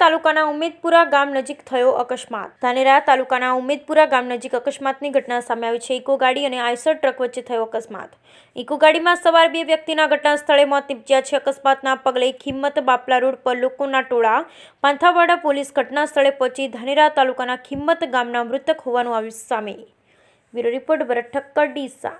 તાલુકાના ઉમેદપુરા ગામ નજીક થયો અકસ્માત ધાનેરા તાલુકાના ઉમેદપુરા ગામ નજીક અકસ્માતની ઘટના સામે આવી છે ઇકો ગાડી અને આઈસર ટ્રક વચ્ચે થયો અકસ્માત ઇકો ગાડીમાં સવાર બે વ્યક્તિના ઘટના સ્થળે મોત નીપજ્યા છે અકસ્માતના પગલે ખિમ્મત બાપલા રોડ પર લોકોના ટોળા પાંથાવાડા પોલીસ ઘટના સ્થળે પહોંચી ધાનેરા તાલુકાના ખિમ્મત ગામના મૃતક હોવાનું આવ્યું સામે બ્યુરો રિપોર્ટ ભરત ઠક્કર ડીસા